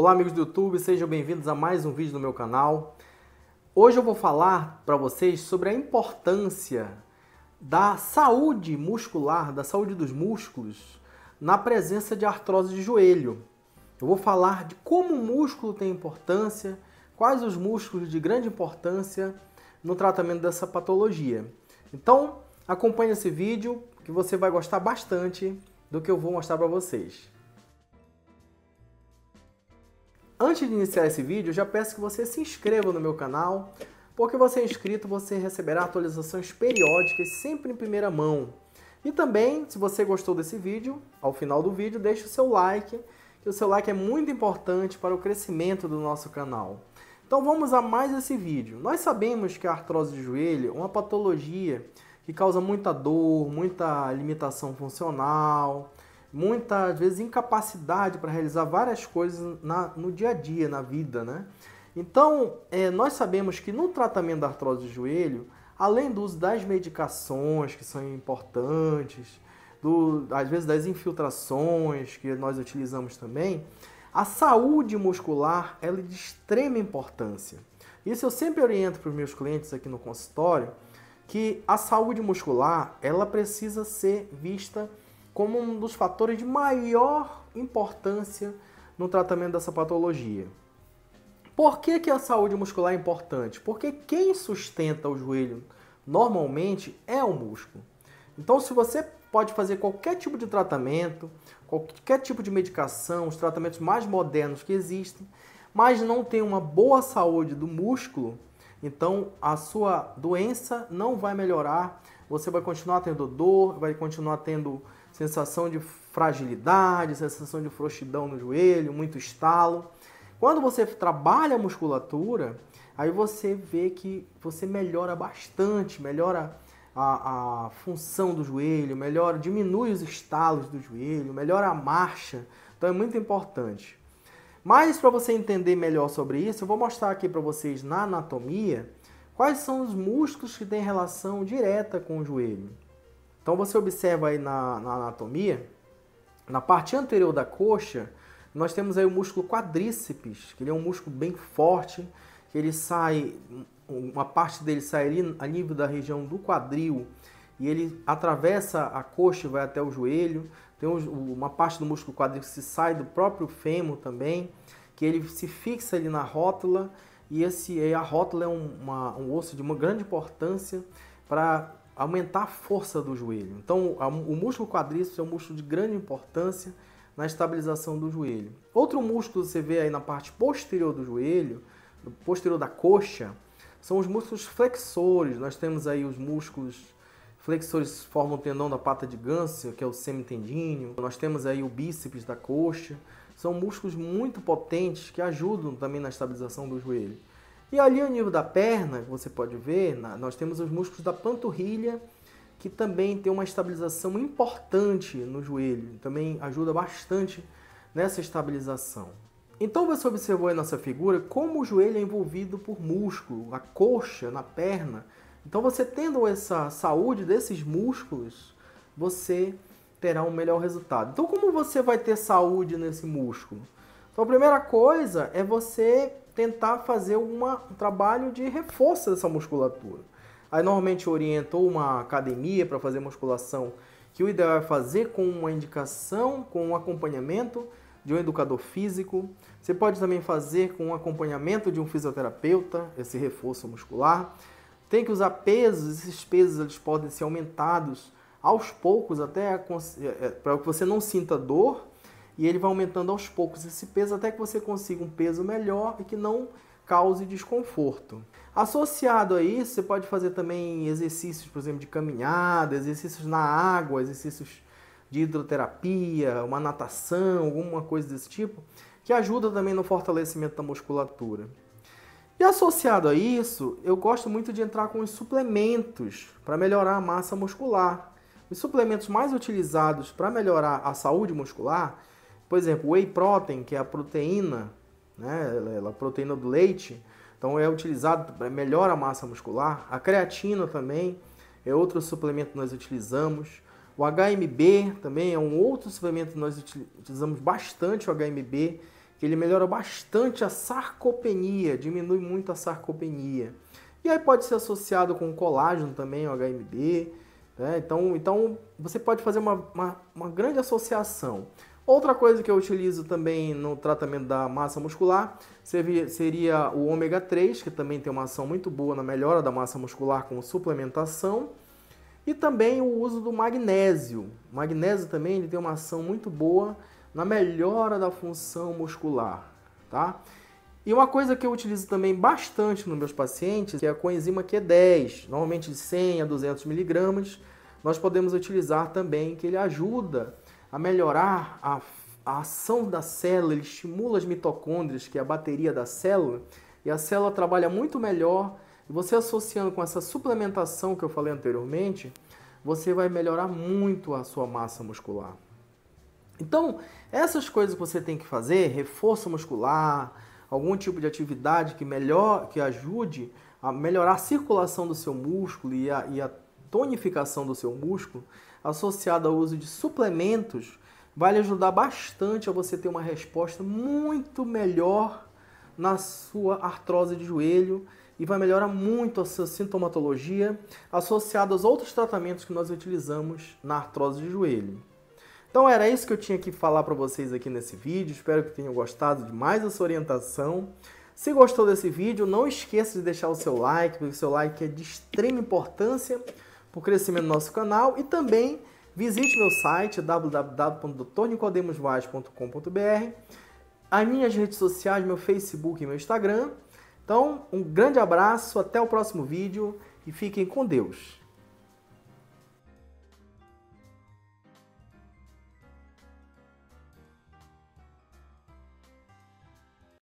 Olá amigos do YouTube, sejam bem-vindos a mais um vídeo no meu canal. Hoje eu vou falar para vocês sobre a importância da saúde muscular, da saúde dos músculos na presença de artrose de joelho. Eu vou falar de como o músculo tem importância, quais os músculos de grande importância no tratamento dessa patologia. Então, acompanhe esse vídeo que você vai gostar bastante do que eu vou mostrar para vocês. Antes de iniciar esse vídeo, já peço que você se inscreva no meu canal, porque você é inscrito, você receberá atualizações periódicas sempre em primeira mão. E também, se você gostou desse vídeo, ao final do vídeo, deixe o seu like, que o seu like é muito importante para o crescimento do nosso canal. Então vamos a mais esse vídeo. Nós sabemos que a artrose de joelho é uma patologia que causa muita dor, muita limitação funcional, muitas vezes, incapacidade para realizar várias coisas na, no dia a dia, na vida, né? Então, é, nós sabemos que no tratamento da artrose do joelho, além do uso das medicações que são importantes, do, às vezes das infiltrações que nós utilizamos também, a saúde muscular ela é de extrema importância. Isso eu sempre oriento para os meus clientes aqui no consultório, que a saúde muscular ela precisa ser vista como um dos fatores de maior importância no tratamento dessa patologia. Por que, que a saúde muscular é importante? Porque quem sustenta o joelho normalmente é o músculo. Então, se você pode fazer qualquer tipo de tratamento, qualquer tipo de medicação, os tratamentos mais modernos que existem, mas não tem uma boa saúde do músculo, então a sua doença não vai melhorar, você vai continuar tendo dor, vai continuar tendo sensação de fragilidade, sensação de frouxidão no joelho, muito estalo. Quando você trabalha a musculatura, aí você vê que você melhora bastante, melhora a, a, função do joelho, melhora, diminui os estalos do joelho, melhora a marcha. Então é muito importante. Mas para você entender melhor sobre isso, eu vou mostrar aqui para vocês na anatomia quais são os músculos que têm relação direta com o joelho. Então você observa aí na, na anatomia, na parte anterior da coxa, nós temos aí o músculo quadríceps, que ele é um músculo bem forte, que ele sai, uma parte dele sai a nível da região do quadril e ele atravessa a coxa e vai até o joelho. Tem uma parte do músculo quadríceps que sai do próprio fêmur também, que ele se fixa ali na rótula e esse a rótula é uma, um osso de uma grande importância para aumentar a força do joelho. Então, o músculo quadríceps é um músculo de grande importância na estabilização do joelho. Outro músculo que você vê aí na parte posterior do joelho, posterior da coxa, são os músculos flexores. Nós temos aí os músculos flexores que formam o tendão da pata de ganso, que é o semitendíneo. Nós temos aí o bíceps da coxa. São músculos muito potentes que ajudam também na estabilização do joelho. E ali ao é nível da perna, você pode ver, nós temos os músculos da panturrilha, que também tem uma estabilização importante no joelho, também ajuda bastante nessa estabilização. Então você observou aí nessa figura como o joelho é envolvido por músculo, a coxa, na perna. Então você tendo essa saúde desses músculos, você terá um melhor resultado. Então como você vai ter saúde nesse músculo? Então a primeira coisa é você tentar fazer uma, um trabalho de reforço dessa musculatura. Aí normalmente orientou uma academia para fazer musculação, que o ideal é fazer com uma indicação, com um acompanhamento de um educador físico. Você pode também fazer com um acompanhamento de um fisioterapeuta, esse reforço muscular. Tem que usar pesos, esses pesos eles podem ser aumentados aos poucos até é, é, para que você não sinta dor e ele vai aumentando aos poucos esse peso até que você consiga um peso melhor e que não cause desconforto. Associado a isso, você pode fazer também exercícios, por exemplo, de caminhada, exercícios na água, exercícios de hidroterapia, uma natação, alguma coisa desse tipo, que ajuda também no fortalecimento da musculatura. E associado a isso, eu gosto muito de entrar com os suplementos para melhorar a massa muscular. Os suplementos mais utilizados para melhorar a saúde muscular por exemplo, whey protein, que é a proteína, né, a proteína do leite, então é utilizado para é, melhorar a massa muscular. A creatina também é outro suplemento que nós utilizamos. O HMB também é um outro suplemento que nós utilizamos bastante o HMB, que ele melhora bastante a sarcopenia, diminui muito a sarcopenia. E aí pode ser associado com colágeno também, o HMB. Né? Então, então você pode fazer uma, uma, uma grande associação. Outra coisa que eu utilizo também no tratamento da massa muscular seria o ômega 3, que também tem uma ação muito boa na melhora da massa muscular com suplementação. E também o uso do magnésio. O magnésio também ele tem uma ação muito boa na melhora da função muscular, tá? E uma coisa que eu utilizo também bastante nos meus pacientes é a coenzima Q10, normalmente de 100 a 200 miligramas. Nós podemos utilizar também que ele ajuda a melhorar a, a ação da célula, ele estimula as mitocôndrias, que é a bateria da célula, e a célula trabalha muito melhor. Você associando com essa suplementação que eu falei anteriormente, você vai melhorar muito a sua massa muscular. Então, essas coisas que você tem que fazer, reforço muscular, algum tipo de atividade que melhor, que ajude a melhorar a circulação do seu músculo e a, e a tonificação do seu músculo, associado ao uso de suplementos, vai lhe ajudar bastante a você ter uma resposta muito melhor na sua artrose de joelho e vai melhorar muito a sua sintomatologia, associada aos outros tratamentos que nós utilizamos na artrose de joelho. Então era isso que eu tinha que falar para vocês aqui nesse vídeo. Espero que tenham gostado de mais essa orientação. Se gostou desse vídeo, não esqueça de deixar o seu like, porque o seu like é de extrema importância para o crescimento do nosso canal e também visite meu site www.doutornicodemosvaz.com.br, as minhas redes sociais, meu Facebook e meu Instagram. Então, um grande abraço, até o próximo vídeo e fiquem com Deus.